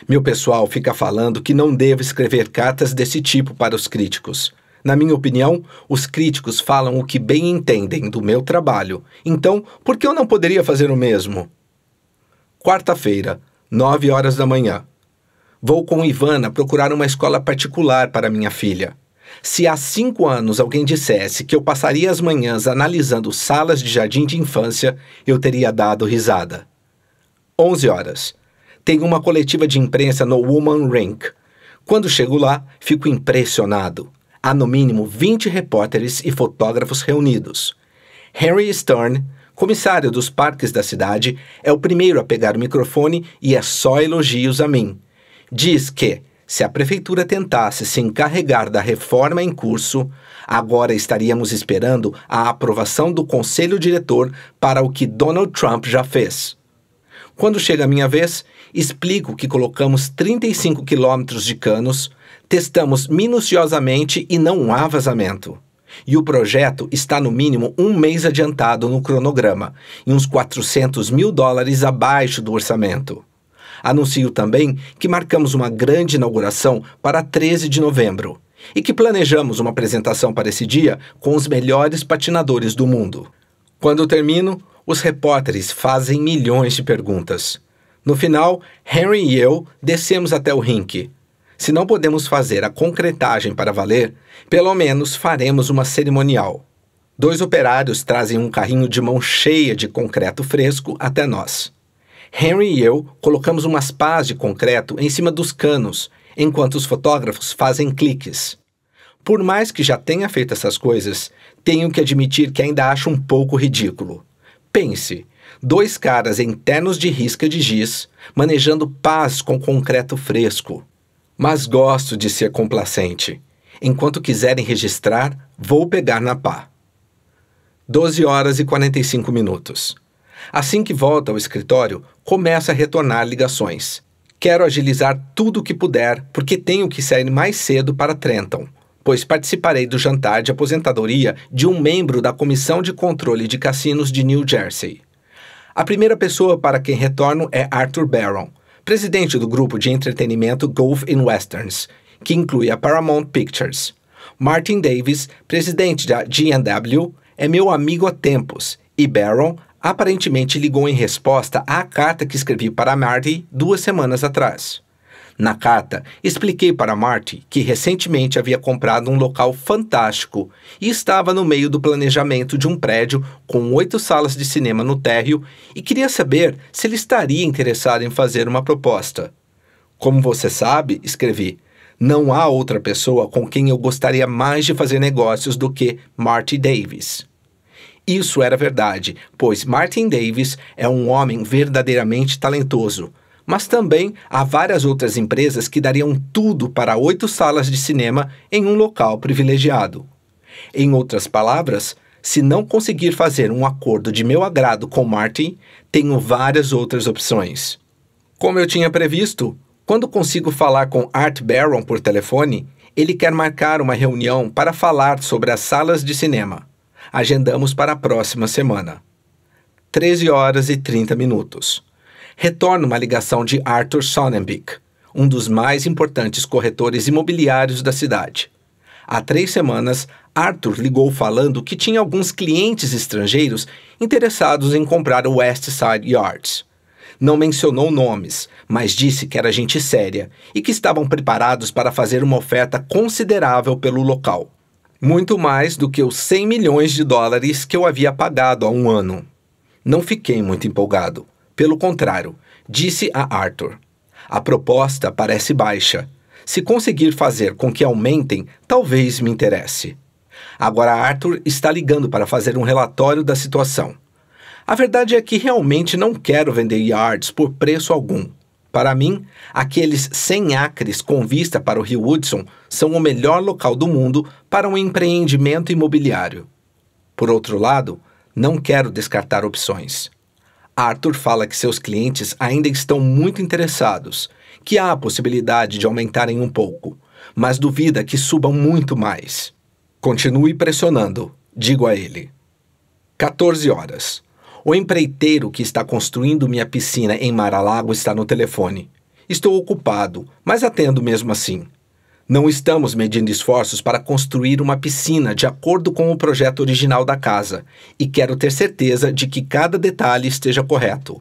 Meu pessoal fica falando que não devo escrever cartas desse tipo para os críticos. Na minha opinião, os críticos falam o que bem entendem do meu trabalho, então por que eu não poderia fazer o mesmo? Quarta-feira, 9 horas da manhã. Vou com Ivana procurar uma escola particular para minha filha. Se há cinco anos alguém dissesse que eu passaria as manhãs analisando salas de jardim de infância, eu teria dado risada. 11 horas. Tenho uma coletiva de imprensa no Woman Rink. Quando chego lá, fico impressionado. Há no mínimo 20 repórteres e fotógrafos reunidos. Harry Stern, comissário dos parques da cidade, é o primeiro a pegar o microfone e é só elogios a mim. Diz que, se a prefeitura tentasse se encarregar da reforma em curso, agora estaríamos esperando a aprovação do conselho diretor para o que Donald Trump já fez. Quando chega a minha vez, explico que colocamos 35 quilômetros de canos, Testamos minuciosamente e não há vazamento. E o projeto está no mínimo um mês adiantado no cronograma e uns 400 mil dólares abaixo do orçamento. Anuncio também que marcamos uma grande inauguração para 13 de novembro e que planejamos uma apresentação para esse dia com os melhores patinadores do mundo. Quando termino, os repórteres fazem milhões de perguntas. No final, Henry e eu descemos até o rink. Se não podemos fazer a concretagem para valer, pelo menos faremos uma cerimonial. Dois operários trazem um carrinho de mão cheia de concreto fresco até nós. Henry e eu colocamos umas pás de concreto em cima dos canos, enquanto os fotógrafos fazem cliques. Por mais que já tenha feito essas coisas, tenho que admitir que ainda acho um pouco ridículo. Pense, dois caras em ternos de risca de giz, manejando pás com concreto fresco mas gosto de ser complacente. Enquanto quiserem registrar, vou pegar na pá. 12 horas e 45 minutos. Assim que volta ao escritório, começa a retornar ligações. Quero agilizar tudo o que puder, porque tenho que sair mais cedo para Trenton, pois participarei do jantar de aposentadoria de um membro da Comissão de Controle de Cassinos de New Jersey. A primeira pessoa para quem retorno é Arthur Barron, presidente do grupo de entretenimento Golf in Westerns, que inclui a Paramount Pictures. Martin Davis, presidente da GW, é meu amigo há tempos e Barron aparentemente ligou em resposta à carta que escrevi para Marty duas semanas atrás. Na carta, expliquei para Marty que recentemente havia comprado um local fantástico e estava no meio do planejamento de um prédio com oito salas de cinema no térreo e queria saber se ele estaria interessado em fazer uma proposta. Como você sabe, escrevi, não há outra pessoa com quem eu gostaria mais de fazer negócios do que Marty Davis. Isso era verdade, pois Martin Davis é um homem verdadeiramente talentoso mas também há várias outras empresas que dariam tudo para oito salas de cinema em um local privilegiado. Em outras palavras, se não conseguir fazer um acordo de meu agrado com Martin, tenho várias outras opções. Como eu tinha previsto, quando consigo falar com Art Barron por telefone, ele quer marcar uma reunião para falar sobre as salas de cinema. Agendamos para a próxima semana. 13 horas e 30 minutos retorna uma ligação de Arthur Sonnenbeek, um dos mais importantes corretores imobiliários da cidade. Há três semanas, Arthur ligou falando que tinha alguns clientes estrangeiros interessados em comprar o West Side Yards. Não mencionou nomes, mas disse que era gente séria e que estavam preparados para fazer uma oferta considerável pelo local. Muito mais do que os 100 milhões de dólares que eu havia pagado há um ano. Não fiquei muito empolgado. Pelo contrário, disse a Arthur: A proposta parece baixa. Se conseguir fazer com que aumentem, talvez me interesse. Agora Arthur está ligando para fazer um relatório da situação. A verdade é que realmente não quero vender yards por preço algum. Para mim, aqueles 100 acres com vista para o Rio Hudson são o melhor local do mundo para um empreendimento imobiliário. Por outro lado, não quero descartar opções. Arthur fala que seus clientes ainda estão muito interessados, que há a possibilidade de aumentarem um pouco, mas duvida que subam muito mais. Continue pressionando, digo a ele. 14 horas. O empreiteiro que está construindo minha piscina em Maralago está no telefone. Estou ocupado, mas atendo mesmo assim. Não estamos medindo esforços para construir uma piscina de acordo com o projeto original da casa e quero ter certeza de que cada detalhe esteja correto.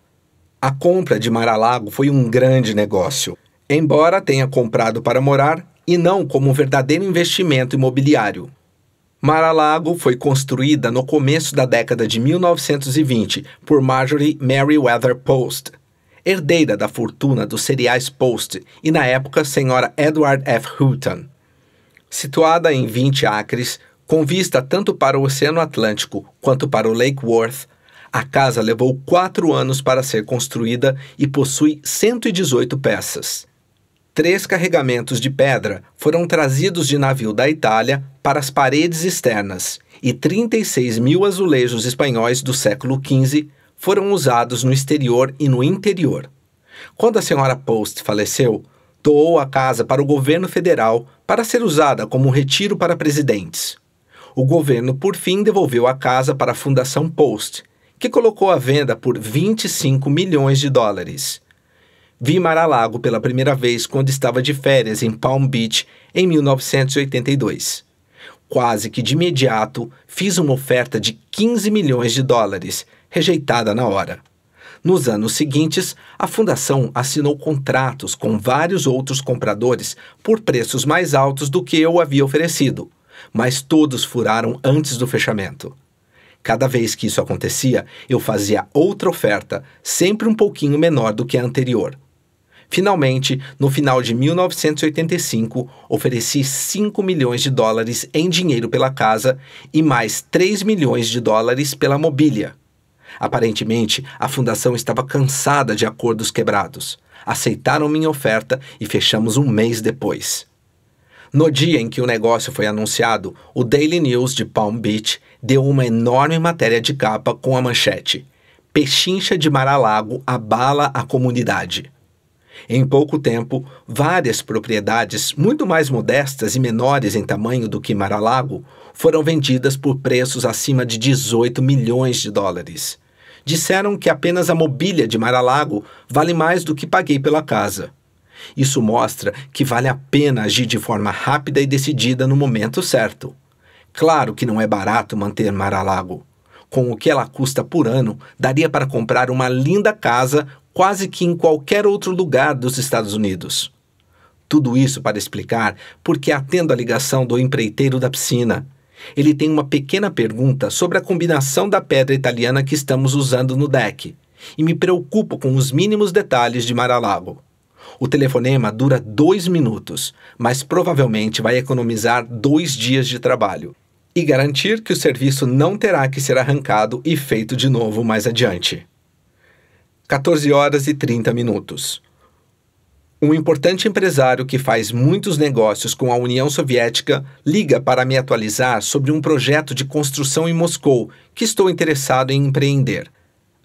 A compra de Maralago foi um grande negócio. Embora tenha comprado para morar, e não como um verdadeiro investimento imobiliário. Mar-a-Lago foi construída no começo da década de 1920 por Marjorie Meriwether Post, herdeira da fortuna dos cereais Post e, na época, senhora Edward F. Houghton. Situada em 20 acres, com vista tanto para o Oceano Atlântico quanto para o Lake Worth, a casa levou quatro anos para ser construída e possui 118 peças. Três carregamentos de pedra foram trazidos de navio da Itália para as paredes externas e 36 mil azulejos espanhóis do século XV foram usados no exterior e no interior. Quando a senhora Post faleceu, doou a casa para o governo federal para ser usada como retiro para presidentes. O governo, por fim, devolveu a casa para a Fundação Post, que colocou à venda por 25 milhões de dólares. Vi Mar-a-Lago pela primeira vez quando estava de férias em Palm Beach em 1982. Quase que de imediato fiz uma oferta de 15 milhões de dólares rejeitada na hora. Nos anos seguintes, a fundação assinou contratos com vários outros compradores por preços mais altos do que eu havia oferecido, mas todos furaram antes do fechamento. Cada vez que isso acontecia, eu fazia outra oferta, sempre um pouquinho menor do que a anterior. Finalmente, no final de 1985, ofereci 5 milhões de dólares em dinheiro pela casa e mais 3 milhões de dólares pela mobília. Aparentemente, a fundação estava cansada de acordos quebrados. Aceitaram minha oferta e fechamos um mês depois. No dia em que o negócio foi anunciado, o Daily News de Palm Beach deu uma enorme matéria de capa com a manchete: Pechincha de Maralago abala a comunidade. Em pouco tempo, várias propriedades muito mais modestas e menores em tamanho do que Maralago foram vendidas por preços acima de 18 milhões de dólares disseram que apenas a mobília de Maralago vale mais do que paguei pela casa. Isso mostra que vale a pena agir de forma rápida e decidida no momento certo. Claro que não é barato manter Maralago. Com o que ela custa por ano, daria para comprar uma linda casa quase que em qualquer outro lugar dos Estados Unidos. Tudo isso para explicar por que atendo a ligação do empreiteiro da piscina ele tem uma pequena pergunta sobre a combinação da pedra italiana que estamos usando no deck, e me preocupo com os mínimos detalhes de maralago. O telefonema dura dois minutos, mas provavelmente vai economizar dois dias de trabalho e garantir que o serviço não terá que ser arrancado e feito de novo mais adiante. 14 horas e 30 minutos. Um importante empresário que faz muitos negócios com a União Soviética liga para me atualizar sobre um projeto de construção em Moscou que estou interessado em empreender.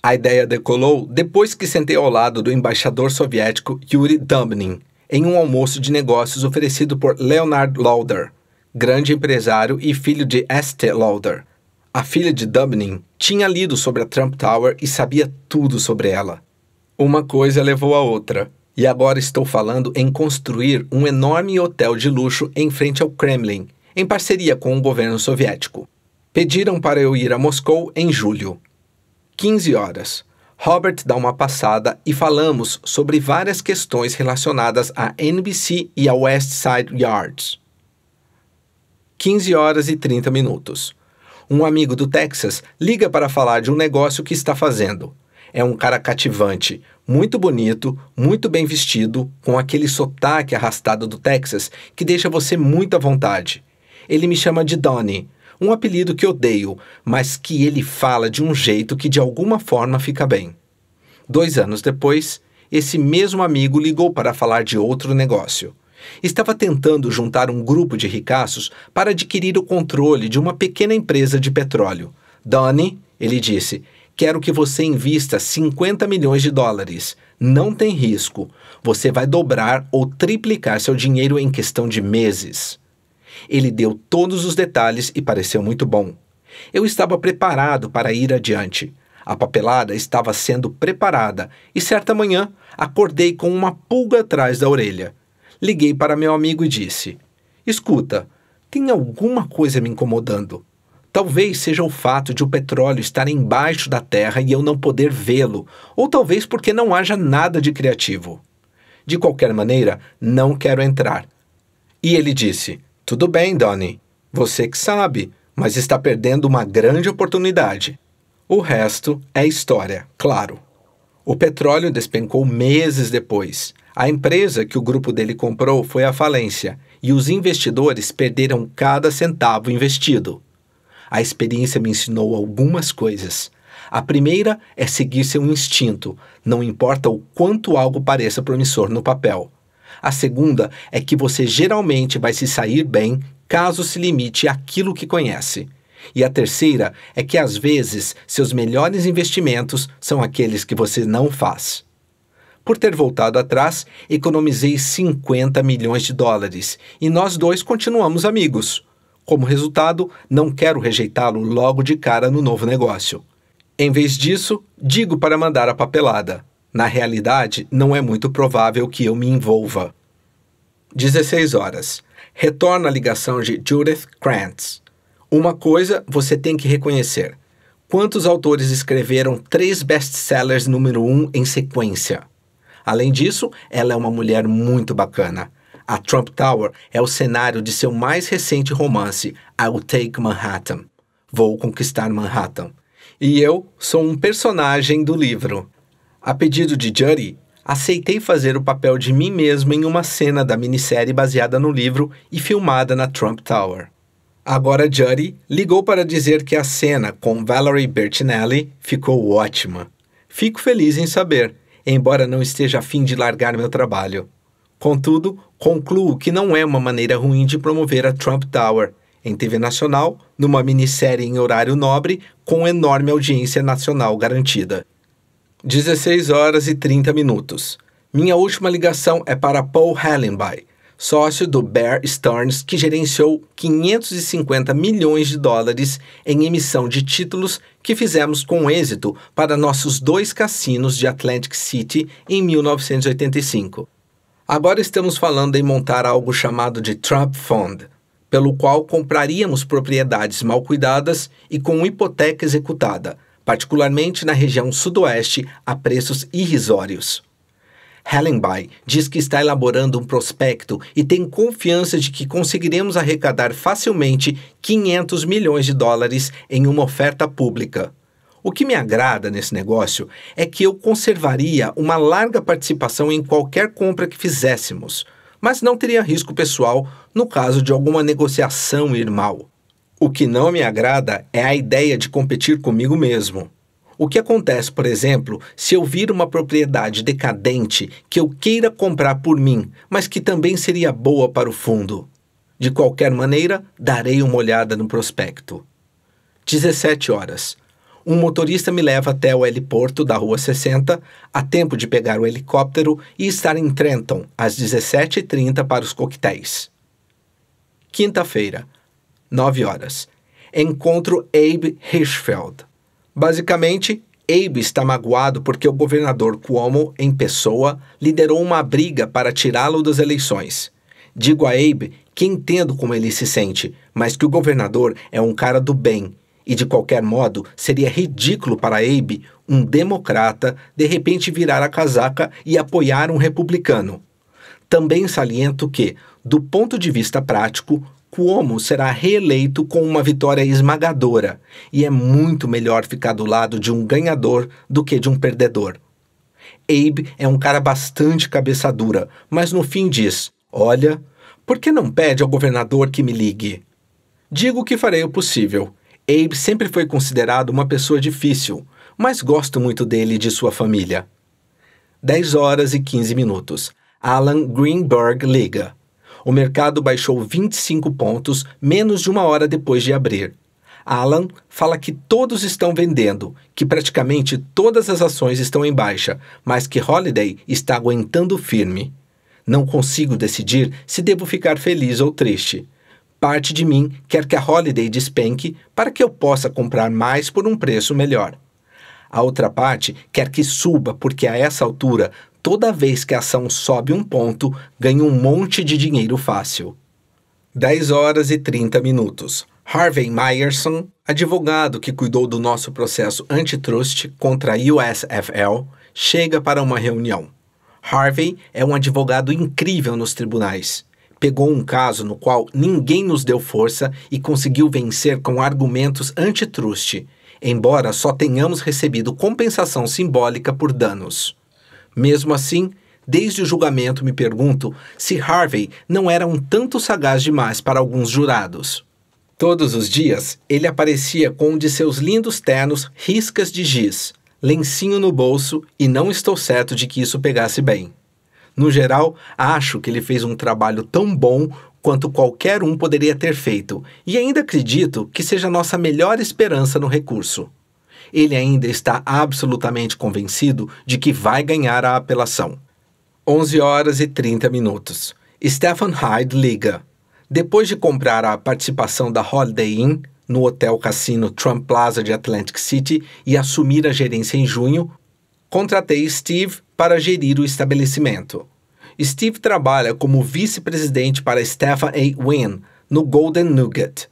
A ideia decolou depois que sentei ao lado do embaixador soviético Yuri Dumnin em um almoço de negócios oferecido por Leonard Lauder, grande empresário e filho de Estée Lauder. A filha de Dumnin tinha lido sobre a Trump Tower e sabia tudo sobre ela. Uma coisa levou a outra. E agora estou falando em construir um enorme hotel de luxo em frente ao Kremlin, em parceria com o governo soviético. Pediram para eu ir a Moscou em julho. 15 horas. Robert dá uma passada e falamos sobre várias questões relacionadas à NBC e à West Side Yards. 15 horas e 30 minutos. Um amigo do Texas liga para falar de um negócio que está fazendo é um cara cativante, muito bonito, muito bem vestido, com aquele sotaque arrastado do Texas que deixa você muito à vontade. Ele me chama de Donnie, um apelido que odeio, mas que ele fala de um jeito que de alguma forma fica bem. Dois anos depois, esse mesmo amigo ligou para falar de outro negócio. Estava tentando juntar um grupo de ricaços para adquirir o controle de uma pequena empresa de petróleo. Donnie, ele disse, Quero que você invista 50 milhões de dólares. Não tem risco. Você vai dobrar ou triplicar seu dinheiro em questão de meses. Ele deu todos os detalhes e pareceu muito bom. Eu estava preparado para ir adiante. A papelada estava sendo preparada e certa manhã acordei com uma pulga atrás da orelha. Liguei para meu amigo e disse: Escuta, tem alguma coisa me incomodando. Talvez seja o fato de o petróleo estar embaixo da terra e eu não poder vê-lo, ou talvez porque não haja nada de criativo. De qualquer maneira, não quero entrar. E ele disse: Tudo bem, Donnie, você que sabe, mas está perdendo uma grande oportunidade. O resto é história, claro. O petróleo despencou meses depois. A empresa que o grupo dele comprou foi à falência e os investidores perderam cada centavo investido. A experiência me ensinou algumas coisas. A primeira é seguir seu instinto, não importa o quanto algo pareça promissor no papel. A segunda é que você geralmente vai se sair bem caso se limite àquilo que conhece. E a terceira é que às vezes seus melhores investimentos são aqueles que você não faz. Por ter voltado atrás, economizei 50 milhões de dólares e nós dois continuamos amigos. Como resultado, não quero rejeitá-lo logo de cara no novo negócio. Em vez disso, digo para mandar a papelada. Na realidade, não é muito provável que eu me envolva. 16 horas. Retorna a ligação de Judith Krantz. Uma coisa você tem que reconhecer. Quantos autores escreveram três best-sellers número um em sequência? Além disso, ela é uma mulher muito bacana. A Trump Tower é o cenário de seu mais recente romance, I Will Take Manhattan. Vou conquistar Manhattan. E eu sou um personagem do livro. A pedido de Judy, aceitei fazer o papel de mim mesmo em uma cena da minissérie baseada no livro e filmada na Trump Tower. Agora Judy ligou para dizer que a cena com Valerie Bertinelli ficou ótima. Fico feliz em saber, embora não esteja afim de largar meu trabalho. Contudo, Concluo que não é uma maneira ruim de promover a Trump Tower, em TV nacional, numa minissérie em horário nobre, com enorme audiência nacional garantida. 16 horas e 30 minutos. Minha última ligação é para Paul Hellenby, sócio do Bear Stearns, que gerenciou 550 milhões de dólares em emissão de títulos que fizemos com êxito para nossos dois cassinos de Atlantic City em 1985. Agora estamos falando em montar algo chamado de Trap Fund, pelo qual compraríamos propriedades mal cuidadas e com hipoteca executada, particularmente na região sudoeste, a preços irrisórios. Hellenby diz que está elaborando um prospecto e tem confiança de que conseguiremos arrecadar facilmente 500 milhões de dólares em uma oferta pública. O que me agrada nesse negócio é que eu conservaria uma larga participação em qualquer compra que fizéssemos, mas não teria risco pessoal no caso de alguma negociação ir mal. O que não me agrada é a ideia de competir comigo mesmo. O que acontece, por exemplo, se eu vir uma propriedade decadente que eu queira comprar por mim, mas que também seria boa para o fundo? De qualquer maneira, darei uma olhada no prospecto. 17 horas. Um motorista me leva até o heliporto da Rua 60, a tempo de pegar o helicóptero e estar em Trenton às 17h30 para os coquetéis. Quinta-feira, 9 horas. Encontro Abe Hirschfeld. Basicamente, Abe está magoado porque o governador Cuomo, em pessoa, liderou uma briga para tirá-lo das eleições. Digo a Abe que entendo como ele se sente, mas que o governador é um cara do bem e de qualquer modo, seria ridículo para Abe, um democrata, de repente virar a casaca e apoiar um republicano. Também saliento que, do ponto de vista prático, Cuomo será reeleito com uma vitória esmagadora, e é muito melhor ficar do lado de um ganhador do que de um perdedor. Abe é um cara bastante cabeça dura, mas no fim diz: Olha, por que não pede ao governador que me ligue? Digo que farei o possível Abe sempre foi considerado uma pessoa difícil, mas gosto muito dele e de sua família. 10 horas e 15 minutos. Alan Greenberg liga. O mercado baixou 25 pontos menos de uma hora depois de abrir. Alan fala que todos estão vendendo, que praticamente todas as ações estão em baixa, mas que Holiday está aguentando firme. Não consigo decidir se devo ficar feliz ou triste. Parte de mim quer que a Holiday despenque para que eu possa comprar mais por um preço melhor. A outra parte quer que suba, porque a essa altura, toda vez que a ação sobe um ponto, ganha um monte de dinheiro fácil. 10 horas e 30 minutos. Harvey Myerson, advogado que cuidou do nosso processo antitrust contra a USFL, chega para uma reunião. Harvey é um advogado incrível nos tribunais pegou um caso no qual ninguém nos deu força e conseguiu vencer com argumentos antitruste, embora só tenhamos recebido compensação simbólica por danos. Mesmo assim, desde o julgamento me pergunto se Harvey não era um tanto sagaz demais para alguns jurados. Todos os dias, ele aparecia com um de seus lindos ternos riscas de giz, lencinho no bolso, e não estou certo de que isso pegasse bem. No geral, acho que ele fez um trabalho tão bom quanto qualquer um poderia ter feito, e ainda acredito que seja nossa melhor esperança no recurso. Ele ainda está absolutamente convencido de que vai ganhar a apelação. 11 horas e 30 minutos. Stephen Hyde liga. Depois de comprar a participação da Holiday Inn no hotel cassino Trump Plaza de Atlantic City e assumir a gerência em junho, Contratei Steve para gerir o estabelecimento. Steve trabalha como vice-presidente para Stefan A. Wynn no Golden Nugget.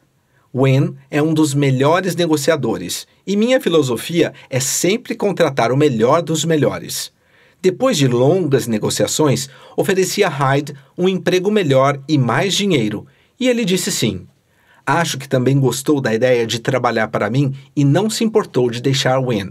Wynn é um dos melhores negociadores e minha filosofia é sempre contratar o melhor dos melhores. Depois de longas negociações, ofereci a Hyde um emprego melhor e mais dinheiro, e ele disse sim. Acho que também gostou da ideia de trabalhar para mim e não se importou de deixar Wynn.